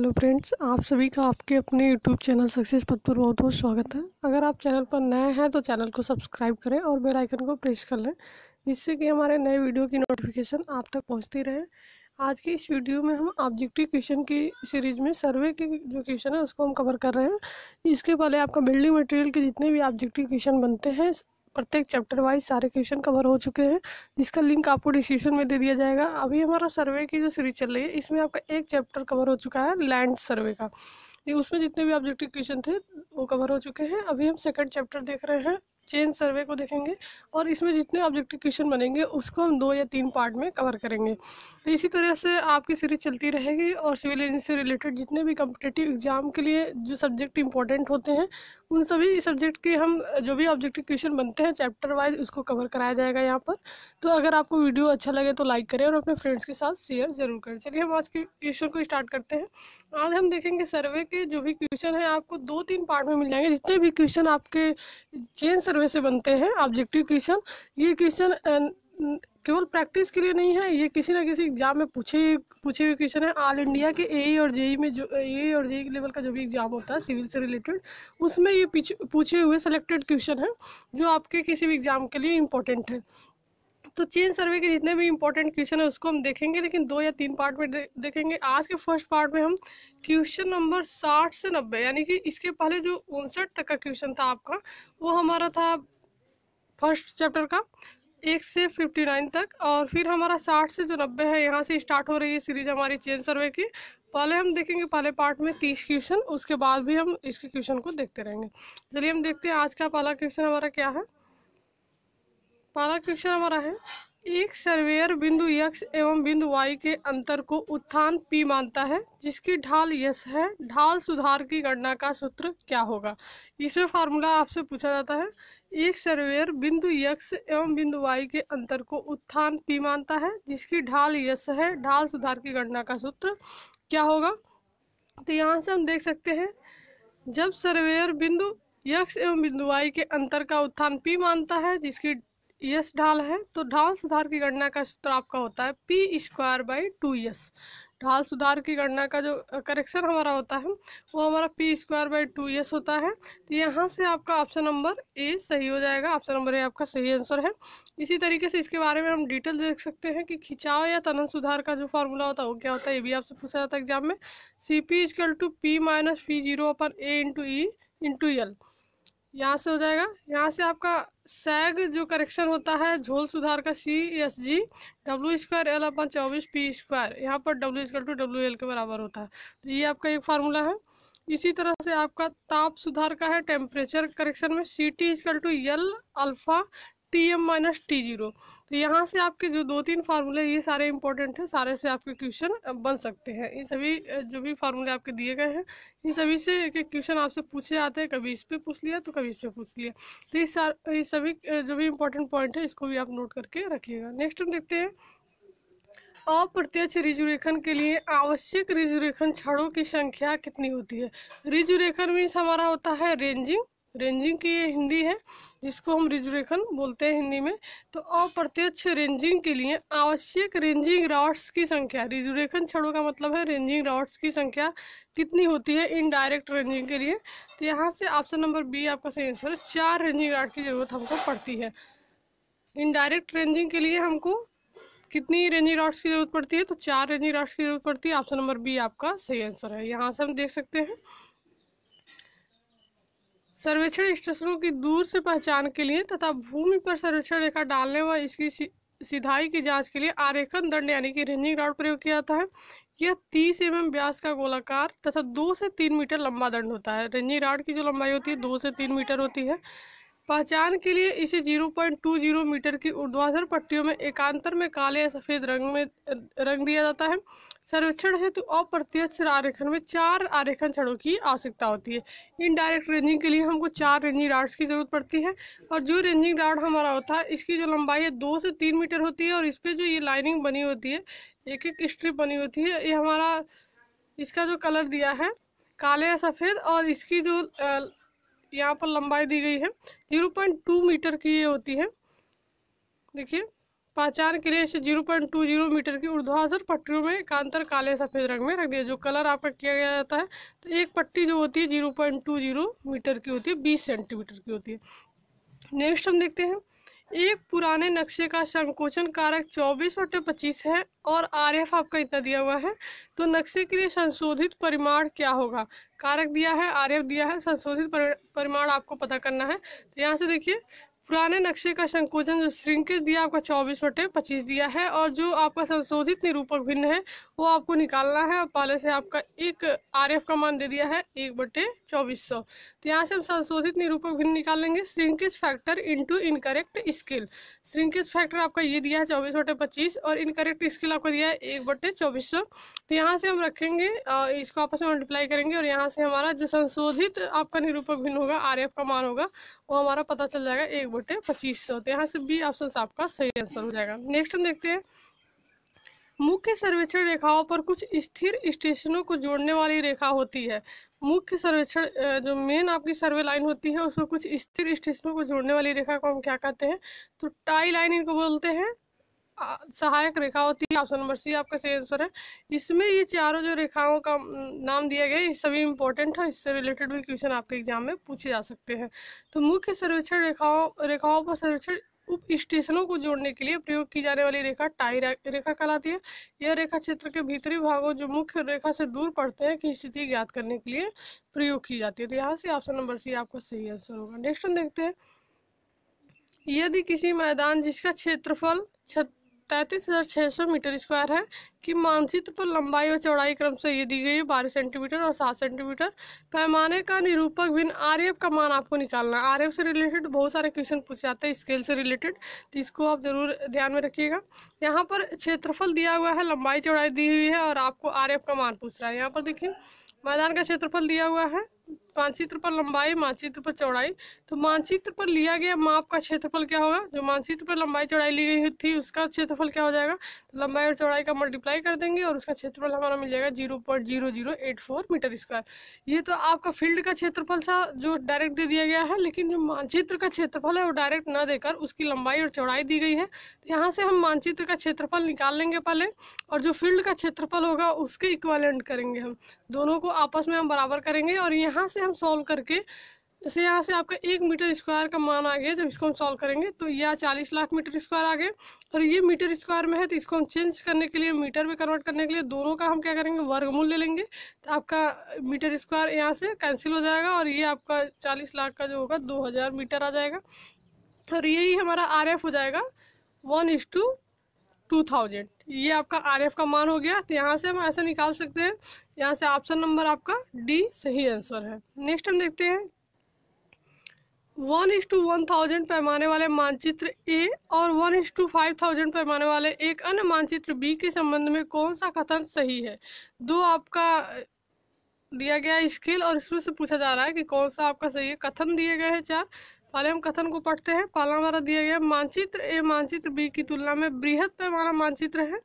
hello friends आप सभी का आपके अपने यूट्यूब चैनल सक्सेस पथ पर बहुत बहुत स्वागत है अगर आप चैनल पर नए हैं तो चैनल को सब्सक्राइब करें और बेल आइकन को प्रेस कर लें जिससे कि हमारे नए वीडियो की नोटिफिकेशन आप तक पहुंचती रहे आज के इस वीडियो में हम ऑब्जेक्टिव क्वेश्चन की सीरीज़ में सर्वे के जो क्वेश्चन है उसको हम कवर कर रहे हैं इसके पहले आपका बिल्डिंग मटेरियल के जितने भी ऑब्जेक्टिव क्वेश्चन बनते हैं प्रत्येक चैप्टर वाइज सारे क्वेश्चन कवर हो चुके हैं जिसका लिंक आपको डिस्क्रिप्शन में दे दिया जाएगा अभी हमारा सर्वे की जो सीरीज चल रही है इसमें आपका एक चैप्टर कवर हो चुका है लैंड सर्वे का ये उसमें जितने भी ऑब्जेक्टिव क्वेश्चन थे वो कवर हो चुके हैं अभी हम सेकंड चैप्टर देख रहे हैं चेंज सर्वे को देखेंगे और इसमें जितने ऑब्जेक्टिव क्वेश्चन बनेंगे उसको हम दो या तीन पार्ट में कवर करेंगे तो इसी तरह से आपकी सीरीज चलती रहेगी और सिविल इंजीनियरिंग से रिलेटेड जितने भी कम्पिटेटिव एग्जाम के लिए जो सब्जेक्ट इंपॉर्टेंट होते हैं उन सभी सब्जेक्ट के हम जो भी ऑब्जेक्टिव क्वेश्चन बनते हैं चैप्टर वाइज उसको कवर कराया जाएगा यहाँ पर तो अगर आपको वीडियो अच्छा लगे तो लाइक करें और अपने फ्रेंड्स के साथ शेयर जरूर करें चलिए हम आज के क्वेश्चन को स्टार्ट करते हैं आज हम देखेंगे सर्वे के जो भी क्वेश्चन हैं आपको दो तीन पार्ट में मिल जाएंगे जितने भी क्वेश्चन आपके चेन सर्वे से बनते हैं ऑब्जेक्टिव क्वेश्चन ये क्वेश्चन केवल प्रैक्टिस के लिए नहीं है ये किसी ना किसी एग्जाम में पूछे पूछे हुए क्वेश्चन है ऑल इंडिया के ए और जेई e में जो ए और जेई e लेवल का जो भी एग्जाम होता है सिविल से रिलेटेड उसमें ये पूछे हुए सेलेक्टेड क्वेश्चन है जो आपके किसी भी एग्जाम के लिए इम्पोर्टेंट है तो चीन सर्वे के जितने भी इंपॉर्टेंट क्वेश्चन है उसको हम देखेंगे लेकिन दो या तीन पार्ट में दे, देखेंगे आज के फर्स्ट पार्ट में हम क्वेश्चन नंबर साठ से नब्बे यानी कि इसके पहले जो उनसठ तक का क्वेश्चन था आपका वो हमारा था फर्स्ट चैप्टर का एक से फिफ्टी नाइन तक और फिर हमारा साठ से जो नब्बे है यहाँ से स्टार्ट हो रही है सीरीज हमारी चेन सर्वे की पहले हम देखेंगे पहले पार्ट में तीस क्वेश्चन उसके बाद भी हम इसके क्वेश्चन को देखते रहेंगे चलिए हम देखते हैं आज का पहला क्वेश्चन हमारा क्या है पहला क्वेश्चन हमारा है एक सर्वेयर बिंदु यक्ष एवं बिंदु वाई के अंतर को उत्थान पी मानता है जिसकी ढाल यस है ढाल सुधार की गणना का सूत्र क्या होगा इसमें फार्मूला आपसे पूछा जाता है एक सर्वेयर बिंदु यक्ष एवं बिंदु वाई के अंतर को उत्थान पी मानता है जिसकी ढाल यस है ढाल सुधार की गणना का सूत्र क्या होगा तो यहाँ से हम देख सकते हैं जब सर्वेयर बिंदु यक्ष एवं बिंदु वाई के अंतर का उत्थान पी मानता है जिसकी यस ढाल है तो ढाल सुधार की गणना का सूत्र आपका होता है P square by two S ढाल सुधार की गणना का जो करेक्शन हमारा होता है वो हमारा P square by two S होता है तो यहाँ से आपका ऑप्शन नंबर ए सही हो जाएगा ऑप्शन नंबर ए आपका सही आंसर है इसी तरीके से इसके बारे में हम डिटेल देख सकते हैं कि खिंचाव या तनन सुधार का जो फॉर्मूला होता है वो क्या होता है ये भी आपसे पूछा जाता है एग्जाम में C P equal to P minus P zero upon A into E into L यहाँ से हो जाएगा यहाँ से आपका सैग जो करेक्शन होता है झोल सुधार का C S G W square L upon चौबीस पी स्क्वायर यहाँ पर W square to W L के बराबर होता है तो ये आपका एक फार्मूला है इसी तरह से आपका ताप सुधार का है टेम्परेचर करेक्शन में C T equal to L alpha T M minus T zero तो यहाँ से आपके जो दो तीन फार्मूले ये सारे इंपॉर्टेंट हैं सारे से आपके क्वेश्चन बन सकते हैं इन सभी जो भी फार्मूले आपके दिए गए हैं इन सभी से एक क्वेश्चन आपसे पूछे जाते हैं कभी इस पर पूछ लिया तो कभी इस पर पूछ लिया तो इस ये सभी जो भी इंपॉर्टेंट पॉइंट है इसको भी आप नोट करके रखिएगा नेक्स्ट हम देखते हैं अप्रत्यक्ष रिजुरेखन के लिए आवश्यक रिजुरेखन छड़ों की संख्या कितनी होती है रिजुरेखन मीन्स हमारा होता है रेंजिंग रेंजिंग की ये हिंदी है जिसको हम रिजर्वेशन बोलते हैं हिंदी में तो अप्रत्यक्ष रेंजिंग के लिए आवश्यक रेंजिंग राउट्स की संख्या रिजर्वेशन छड़ों का मतलब है रेंजिंग राउट्स की संख्या कितनी होती है इनडायरेक्ट रेंजिंग के लिए तो यहाँ से ऑप्शन नंबर बी आपका सही आंसर है चार रेंजिंग राउट की ज़रूरत हमको पड़ती है इनडायरेक्ट रेंजिंग के लिए हमको कितनी रेंजिंग राउट्स की ज़रूरत पड़ती है तो चार रेंजिंग राउट्स की ज़रूरत पड़ती है ऑप्शन नंबर बी आपका सही आंसर है यहाँ से हम देख सकते हैं सर्वेक्षण स्टेशनों की दूर से पहचान के लिए तथा भूमि पर सर्वेक्षण रेखा डालने व इसकी सिधाई की जांच के लिए आरेखन दंड यानी कि रेंजिंग राउंड प्रयोग किया जाता है यह तीस एम एम व्यास का गोलाकार तथा दो से तीन मीटर लंबा दंड होता है रेंजिंग राउंड की जो लंबाई होती है दो से तीन मीटर होती है पहचान के लिए इसे 0.20 मीटर की ऊर्ध्वाधर पट्टियों में एकांतर में काले या सफ़ेद रंग में रंग दिया जाता है सर्वेक्षण हेतु अप्रत्यक्ष आरेखन में चार आरेखन छड़ों की आवश्यकता होती है इन डायरेक्ट रेंजिंग के लिए हमको चार रेंजिंग राड्स की ज़रूरत पड़ती है और जो रेंजिंग राड हमारा होता है इसकी जो लंबाई है दो से तीन मीटर होती है और इस पर जो ये लाइनिंग बनी होती है एक एक स्ट्रिप बनी होती है ये हमारा इसका जो कलर दिया है काले या सफ़ेद और इसकी जो यहाँ पर लंबाई दी गई है जीरो पॉइंट टू मीटर की ये होती है देखिए पाचार के लिए इसे zero point two zero metre की ऊर्ध्वाधर पट्टियों में एकांतर काले सफ़ेद रंग में रख दिया जो कलर आपका किया गया जाता है तो एक पट्टी जो होती है zero point two zero metre की होती है बीस सेंटीमीटर की होती है नेक्स्ट हम देखते हैं एक पुराने नक्शे का संकोचन कारक चौबीस बटे पच्चीस है और आर एफ आपका इतना दिया हुआ है तो नक्शे के लिए संशोधित परिमाण क्या होगा कारक दिया है आर एफ दिया है संशोधित परिमाण आपको पता करना है तो यहाँ से देखिए पुराने नक्शे का संकोचन जो श्रृंखित दिया आपका चौबीस बटे पच्चीस दिया है और जो आपका संशोधित निरूपक भिन्न है वो आपको निकालना है और पहले से आपका एक आर एफ का मान दे दिया है एक बटे चौबीस सौ तो यहाँ से हम संशोधित निरूपक भिन्न निकालेंगे shrinkage factor into incorrect scale shrinkage factor आपका ये दिया है चौबीस बटे पच्चीस और इनकरेक्ट स्किल आपको दिया है एक बटे चौबीस सौ तो यहाँ से हम रखेंगे इसको आपस में मल्टीप्लाई करेंगे और यहाँ से हमारा जो संशोधित आपका निरूपक भिन्न होगा आर एफ का मान होगा वो हमारा पता चल जाएगा एक बटे बटे पच्चीस सौ तो यहाँ से बी ऑप्शन आपका सही आंसर हो जाएगा नेक्स्ट हम देखते हैं मुख्य सर्वेक्षण रेखाओं पर कुछ स्थिर स्टेशनों को जोड़ने वाली रेखा होती है मुख्य सर्वेक्षण जो मेन आपकी सर्वे लाइन होती है उसको कुछ स्थिर स्टेशनों को जोड़ने वाली रेखा को हम क्या कहते हैं तो टाई लाइन इनको बोलते हैं सहायक रेखा होती है ऑप्शन नंबर सी आपका सही आंसर है इसमें ये चारों जो रेखाओं का नाम दिया गया है सभी इंपॉर्टेंट है इससे रिलेटेड भी क्वेश्चन आपके एग्जाम में पूछे जा सकते हैं तो मुख्य सर्वेक्षण रेखाओं रेखाओं पर सर्वेक्षण उप स्टेशनों को जोड़ने के लिए प्रयोग की जाने वाली रेखा टाई रेखा कहलाती है यह रेखा क्षेत्र के भीतरी भागों जो मुख्य रेखा से दूर पड़ते हैं की स्थिति ज्ञात करने के लिए प्रयोग की जाती है तो यहाँ से ऑप्शन नंबर सी आपका सही आंसर होगा नेक्स्ट देखते हैं यदि किसी मैदान जिसका क्षेत्रफल छत तैंतीस हज़ार छः सौ मीटर स्क्वायर है कि मानचित्र पर लंबाई और चौड़ाई क्रम से ये दी गई है बारह सेंटीमीटर और सात सेंटीमीटर पैमाने का निरूपक भिन्न आर का मान आपको निकालना है आर से रिलेटेड बहुत सारे क्वेश्चन पूछे जाते हैं स्केल से रिलेटेड तो इसको आप ज़रूर ध्यान में रखिएगा यहाँ पर क्षेत्रफल दिया हुआ है लंबाई चौड़ाई दी हुई है और आपको आर का मान पूछ रहा है यहाँ पर देखिए मैदान का क्षेत्रफल दिया हुआ है मानचित्र पर लंबाई मानचित्र पर चौड़ाई तो मानचित्र पर लिया गया माप का क्षेत्रफल क्या होगा जो मानचित्र पर लंबाई चौड़ाई ली गई थी उसका क्षेत्रफल क्या हो जाएगा तो लंबाई और चौड़ाई का मल्टीप्लाई कर देंगे और उसका क्षेत्रफल हमारा मिल जाएगा zero point zero zero eight four metre square ये तो आपका फील्ड का क्षेत्रफल था जो डायरेक्ट दे दिया गया है लेकिन जो मानचित्र का क्षेत्रफल है वो डायरेक्ट न देकर उसकी लंबाई और चौड़ाई दी गई है तो यहाँ से हम मानचित्र का क्षेत्रफल निकाल लेंगे पहले और जो फील्ड का क्षेत्रफल होगा उसके इक्वालेंट करेंगे हम दोनों को आपस में हम बराबर करेंगे और यहाँ से से हम सॉल्व करके जैसे यहाँ से आपका एक मीटर स्क्वायर का मान आ गया जब इसको हम सॉल्व करेंगे तो यह चालीस लाख मीटर स्क्वायर आ गए और ये मीटर स्क्वायर में है तो इसको हम चेंज करने के लिए मीटर में कन्वर्ट करने के लिए दोनों का हम क्या करेंगे वर्गमूल ले लेंगे तो आपका मीटर स्क्वायर यहाँ से कैंसिल हो जाएगा और ये आपका चालीस लाख का जो होगा दो मीटर आ जाएगा और यही हमारा आर हो जाएगा one is to two thousand ये आपका आर का मान हो गया तो यहाँ से हम ऐसा निकाल सकते हैं यहाँ से ऑप्शन नंबर आपका डी सही आंसर है नेक्स्ट हम देखते हैं one is to one thousand पैमाने वाले मानचित्र ए और one is to five thousand पैमाने वाले एक अन्य मानचित्र बी के संबंध में कौन सा कथन सही है दो आपका दिया गया स्केल और इसमें से पूछा जा रहा है कि कौन सा आपका सही है कथन दिए गए हैं चार पहले हम कथन को पढ़ते हैं पहला हमारा दिया गया मानचित्र ए मानचित्र बी की तुलना में बृहद पैमाना मानचित्र है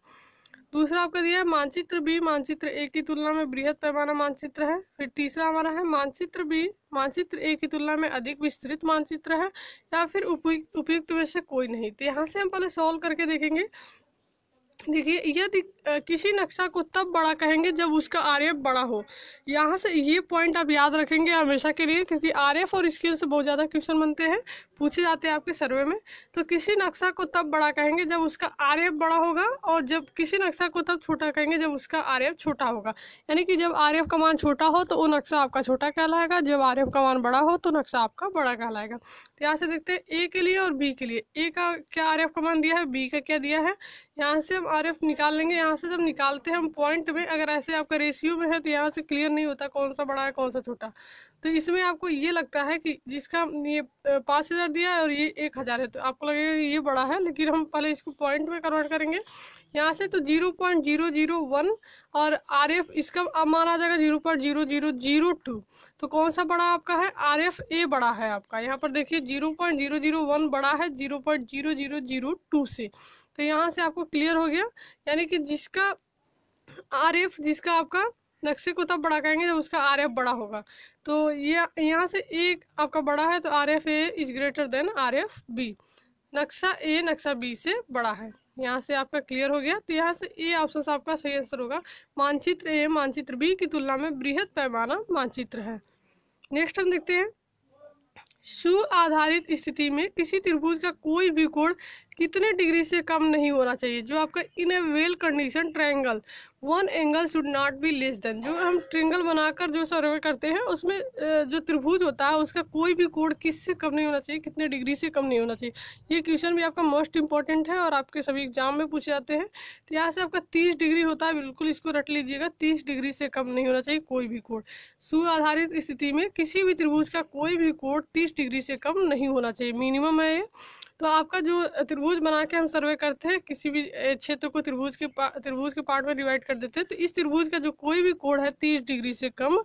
दूसरा आपका दिया है मानचित्र बी मानचित्र ए की तुलना में बृहद पैमाना मानचित्र है फिर तीसरा हमारा है मानचित्र बी मानचित्र ए की तुलना में अधिक विस्तृत मानचित्र है या फिर उपयुक्त में से कोई नहीं तो यहाँ से हम पहले सॉल्व करके देखेंगे देखिए यदि किसी नक्शा को तब बड़ा कहेंगे जब उसका आरएफ बड़ा हो यहाँ से ये पॉइंट आप याद रखेंगे हमेशा के लिए क्योंकि आरएफ और स्केल से बहुत ज़्यादा क्वेश्चन बनते हैं पूछे जाते हैं आपके सर्वे में तो किसी नक्शा को तब बड़ा कहेंगे जब उसका आर एफ बड़ा होगा और जब किसी नक्शा को तब छोटा कहेंगे जब उसका आर एफ छोटा होगा यानी कि जब आर का मान छोटा हो तो वो नक्शा आपका छोटा कहलाएगा जब आर का मान बड़ा हो तो नक्शा आपका बड़ा कहलाएगा तो यहाँ से देखते हैं ए के लिए और बी के लिए ए का क्या आर का मान दिया है बी का क्या दिया है यहाँ से हम आर एफ निकाल लेंगे यहाँ से जब निकालते हैं हम पॉइंट में अगर ऐसे आपका रेशियो में है तो यहाँ से क्लियर नहीं होता कौन सा बड़ा है कौन सा छोटा तो इसमें आपको ये लगता है कि जिसका ये पाँच हज़ार हजार दिया है और ये एक हजार है तो आपको लगेगा ये बड़ा है लेकिन हम पहले इसको पॉइंट में कन्वर्ट करेंगे यहाँ से तो zero point zero zero one और आर एफ इसका अब मान आ जाएगा zero point zero zero zero two तो कौन सा बड़ा आपका है आर एफ ए बड़ा है आपका यहाँ पर देखिए zero point zero zero one बड़ा है zero point zero zero zero two से तो यहाँ से आपको क्लियर हो गया यानी कि जिसका आर एफ जिसका आपका नक्शे को तब बड़ा कहेंगे जब उसका आर बड़ा होगा तो ये यहाँ से एक आपका बड़ा है तो R F A is greater than R F B नक्शा ए नक्शा बी से बड़ा है यहाँ से आपका क्लियर हो गया तो यहाँ से ए ऑप्शन आपका सही आंसर होगा मानचित्र ए मानचित्र बी की तुलना में बृहद पैमाना मानचित्र है नेक्स्ट हम देखते हैं सु आधारित स्थिति में किसी त्रिभुज का कोई भी कोण कितने डिग्री से कम नहीं होना चाहिए जो आपका in a well condition triangle one angle should not be less than जो हम ट्रेंगल बनाकर जो सर्वे करते हैं उसमें जो त्रिभुज होता है उसका कोई भी कोण किससे कम नहीं होना चाहिए कितने डिग्री से कम नहीं होना चाहिए ये क्वेश्चन भी आपका मोस्ट इंपॉर्टेंट है और आपके सभी एग्जाम में पूछे जाते हैं तो यहाँ से आपका तीस डिग्री होता है बिल्कुल इसको रट लीजिएगा तीस डिग्री से कम नहीं होना चाहिए कोई भी कोण सु आधारित स्थिति में किसी भी त्रिभुज का कोई भी कोण तीस डिग्री से कम नहीं होना चाहिए मिनिमम है तो आपका जो त्रिभुज बना के हम सर्वे करते हैं किसी भी क्षेत्र को त्रिभुज के त्रिभुज के पार्ट में डिवाइड कर देते हैं तो इस त्रिभुज का जो कोई भी कोण है तीस डिग्री से कम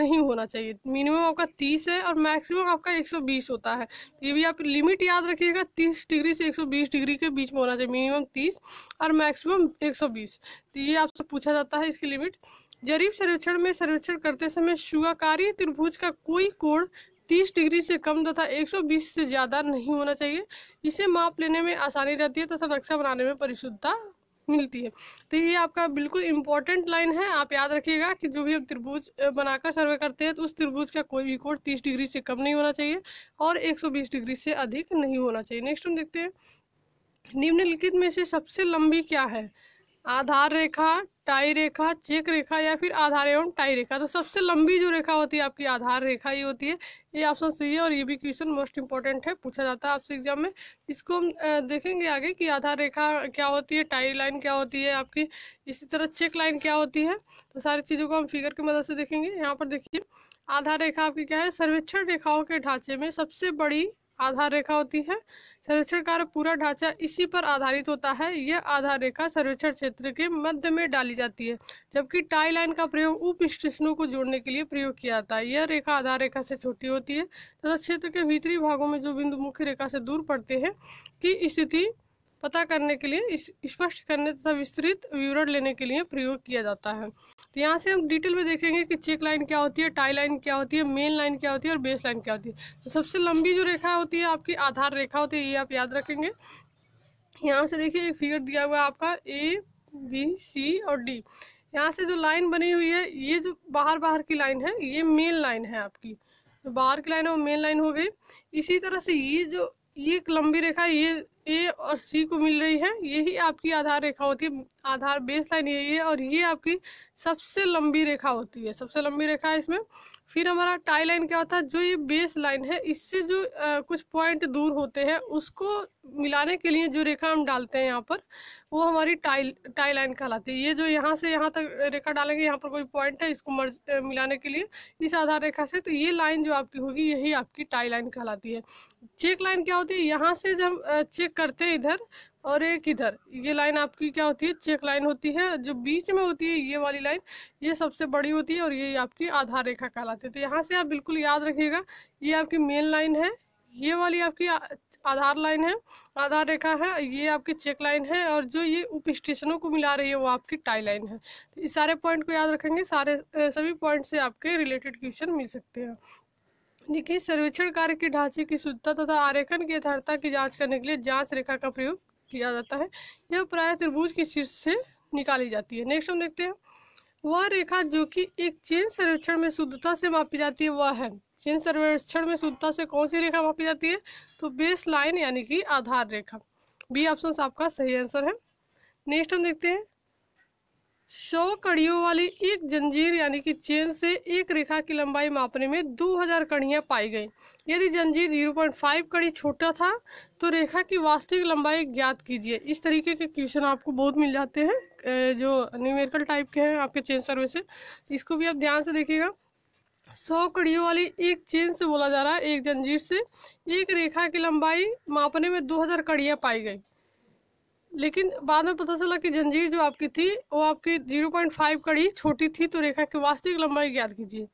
नहीं होना चाहिए मिनिमम आपका तीस है और मैक्सिमम आपका एक सौ बीस होता है ये भी आप लिमिट याद रखिएगा तीस डिग्री से एक सौ बीस डिग्री के बीच में होना चाहिए मिनिमम तीस और मैक्सिमम एक सौ बीस तो ये आपसे पूछा जाता है इसकी लिमिट जरीब सर्वेक्षण में सर्वेक्षण करते समय शुगाकारी त्रिभुज का कोई कोण 30 डिग्री से कम तथा 120 से ज़्यादा नहीं होना चाहिए इसे माप लेने में आसानी रहती है तथा नक्शा बनाने में परिशुद्धता मिलती है तो ये आपका बिल्कुल इम्पोर्टेंट लाइन है आप याद रखिएगा कि जो भी हम त्रिभुज बनाकर सर्वे करते हैं तो उस त्रिभुज का कोई भी कोण 30 डिग्री से कम नहीं होना चाहिए और 120 डिग्री से अधिक नहीं होना चाहिए नेक्स्ट हम देखते हैं निम्नलिखित में से सबसे लंबी क्या है आधार रेखा टाई रेखा चेक रेखा या फिर आधार एवं टाई रेखा तो सबसे लंबी जो रेखा होती है आपकी आधार रेखा ही होती है ये ऑप्शन सही है और ये भी क्वेश्चन मोस्ट इंपॉर्टेंट है पूछा जाता है आपसे एग्जाम में इसको हम देखेंगे आगे कि आधार रेखा क्या होती है टाई लाइन क्या होती है आपकी इसी तरह चेक लाइन क्या होती है तो सारी चीज़ों को हम फिगर की मदद से देखेंगे यहाँ पर देखिए आधार रेखा आपकी क्या है सर्वेक्षण रेखाओं के ढांचे में सबसे बड़ी आधार रेखा होती है सर्वेक्षण कार्य पूरा ढांचा इसी पर आधारित होता है यह आधार रेखा सर्वेक्षण क्षेत्र के मध्य में डाली जाती है जबकि टाई लाइन का प्रयोग उप स्टेशनों को जोड़ने के लिए प्रयोग किया जाता है यह रेखा आधार रेखा से छोटी होती है तथा क्षेत्र के भीतरी भागों में जो बिंदु मुख्य रेखा से दूर पड़ते हैं की स्थिति पता करने के लिए स्पष्ट करने तथा विस्तृत विवरण लेने के लिए प्रयोग किया जाता है तो यहाँ से हम डिटेल में देखेंगे कि चेक लाइन क्या होती है टाई लाइन क्या होती है मेन लाइन क्या होती है और बेस लाइन क्या होती है तो सबसे लंबी जो रेखा होती है आपकी आधार रेखा होती है ये आप याद रखेंगे यहाँ से देखिए एक फिगर दिया हुआ है आपका ए बी सी और डी यहाँ से जो लाइन बनी हुई है ये जो बाहर बाहर की लाइन है ये मेन लाइन है आपकी जो बाहर की लाइन है वो मेन लाइन हो गई इसी तरह से ये जो ये एक लंबी रेखा ये ए और सी को मिल रही है यही आपकी आधार रेखा होती है आधार बेस लाइन यही है और ये आपकी सबसे लंबी रेखा होती है सबसे लंबी रेखा है इसमें फिर हमारा टाई लाइन क्या होता है जो ये बेस लाइन है इससे जो आ, कुछ पॉइंट दूर होते हैं उसको मिलाने के लिए जो रेखा हम डालते हैं यहाँ पर वो हमारी टाई टाई लाइन कहलाती है ये जो यहाँ से यहाँ तक रेखा डालेंगे यहाँ पर कोई पॉइंट है इसको मर्ज मिलाने के लिए इस आधार रेखा से तो ये लाइन जो आपकी होगी यही आपकी टाई लाइन कहलाती है चेक लाइन क्या होती है यहाँ से जब चेक करते हैं इधर और एक इधर ये लाइन आपकी क्या होती है चेक लाइन होती है जो बीच में होती है ये वाली लाइन ये सबसे बड़ी होती है और ये आपकी आधार रेखा कहलाती है तो यहाँ से आप बिल्कुल याद रखिएगा ये आपकी मेन लाइन है ये वाली आपकी आधार लाइन है आधार रेखा है ये आपकी चेक लाइन है और जो ये उप स्टेशनों को मिला रही है वो आपकी टाई लाइन है तो इस सारे पॉइंट को याद रखेंगे सारे सभी पॉइंट से आपके रिलेटेड क्वेश्चन मिल सकते हैं देखिए सर्वेक्षण कार्य के ढांचे की शुद्धता तथा आरेखन की यथार्थता की जांच करने के लिए जांच रेखा का प्रयोग किया जाता है यह प्राय त्रिभुज के शीर्ष से निकाली जाती है नेक्स्ट हम देखते हैं वह रेखा जो कि एक चेन सर्वेक्षण में शुद्धता से मापी जाती है वह है चेन सर्वेक्षण में शुद्धता से कौन सी रेखा मापी जाती है तो बेस लाइन यानी कि आधार रेखा बी ऑप्शन आपका सही आंसर है नेक्स्ट हम देखते हैं सौ कड़ियों वाली एक जंजीर यानी कि चेन से एक रेखा की लंबाई मापने में 2000 कड़ियाँ पाई गई यदि जंजीर 0.5 कड़ी छोटा था तो रेखा की वास्तविक लंबाई ज्ञात कीजिए इस तरीके के क्वेश्चन आपको बहुत मिल जाते हैं जो न्यूमेरिकल टाइप के हैं आपके चेन सर्वे से इसको भी आप ध्यान से देखिएगा सौ कड़ियों वाली एक चेन से बोला जा रहा है एक जंजीर से एक रेखा की लंबाई मापने में दो कड़ियाँ पाई गई लेकिन बाद में पता चला कि जंजीर जो आपकी थी वो आपकी 0.5 कड़ी छोटी थी तो रेखा की वास्तविक लंबाई ज्ञात कीजिए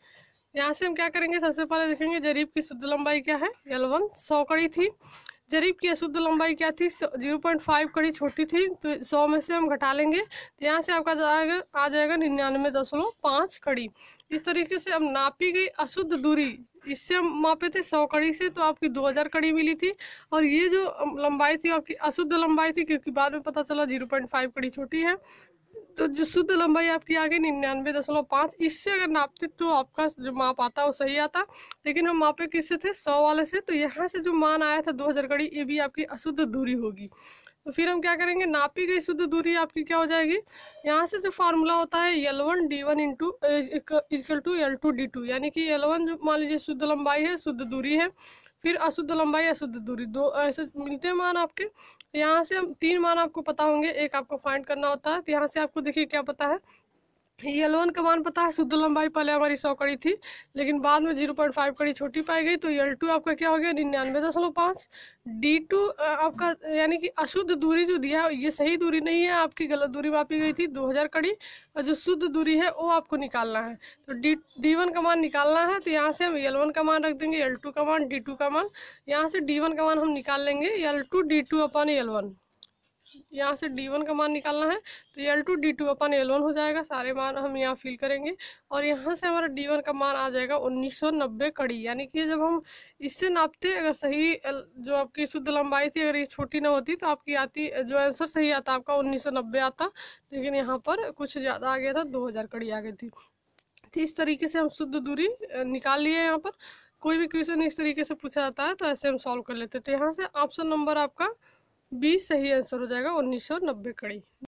यहाँ से हम क्या करेंगे सबसे पहले देखेंगे जरीब की शुद्ध लंबाई क्या है एलवन वन सौ कड़ी थी जरीब की अशुद्ध लंबाई क्या थी जीरो पॉइंट फाइव कड़ी छोटी थी तो सौ में से हम घटा लेंगे तो यहाँ से आपका जाएगा आ जाएगा निन्यानवे दशमलव पाँच कड़ी इस तरीके से हम नापी गई अशुद्ध दूरी इससे हम मापे थे सौ कड़ी से तो आपकी दो हज़ार कड़ी मिली थी और ये जो लंबाई थी आपकी अशुद्ध लंबाई थी क्योंकि बाद में पता चला जीरो पॉइंट फाइव कड़ी छोटी है तो जो शुद्ध लंबाई आपकी आ गई निन्यानवे दशमलव पाँच इससे अगर नापते तो आपका जो माप आता वो सही आता लेकिन हम मापे किससे थे सौ वाले से तो यहाँ से जो मान आया था दो हज़ार कड़ी ये भी आपकी अशुद्ध दूरी होगी तो फिर हम क्या करेंगे नापी गई शुद्ध दूरी आपकी क्या हो जाएगी यहाँ से जो फार्मूला होता है L one D one into equal to L two D two यानी कि एल वन जो मान लीजिए शुद्ध लंबाई है शुद्ध दूरी है फिर अशुद्ध लंबाई अशुद्ध दूरी दो ऐसे मिलते हैं मान आपके यहाँ से तीन मान आपको पता होंगे एक आपको फाइंड करना होता है तो यहाँ से आपको देखिए क्या पता है ये लोन के मान पता है शुद्ध लंबाई पहले हमारी सौ कड़ी थी लेकिन बाद में जीरो पॉइंट फाइव कड़ी छोटी पाई गई तो एल टू आपका क्या हो गया निन्यानवे दशमलव पाँच डी टू आपका यानी कि अशुद्ध दूरी जो दिया है ये सही दूरी नहीं है आपकी गलत दूरी मापी गई थी दो हज़ार कड़ी और जो शुद्ध दूरी है वो आपको निकालना है तो डी डी वन का मान निकालना है तो यहाँ से हम एल वन का मान रख देंगे एल टू का मान डी टू का मान यहाँ से डी वन का मान हम निकाल लेंगे L two D two upon L one यहाँ से डी वन का मान निकालना है तो L two D two upon L one हो जाएगा सारे मान हम यहाँ फिल करेंगे और यहाँ से हमारा डी वन का मान आ जाएगा उन्नीस सौ नब्बे कड़ी यानी कि जब हम इससे नापते अगर सही जो आपकी शुद्ध लंबाई थी अगर ये छोटी ना होती तो आपकी आती जो आंसर सही आता आपका उन्नीस सौ नब्बे आता लेकिन यहाँ पर कुछ ज़्यादा आ गया था दो हज़ार कड़ी आ गई थी तो इस तरीके से हम शुद्ध दूरी निकाल लिए यहाँ पर कोई भी क्वेश्चन इस तरीके से पूछा जाता है तो ऐसे हम सॉल्व कर लेते हैं तो यहाँ से ऑप्शन नंबर आपका बी सही आंसर हो जाएगा उन्नीस सौ नब्बे कड़ी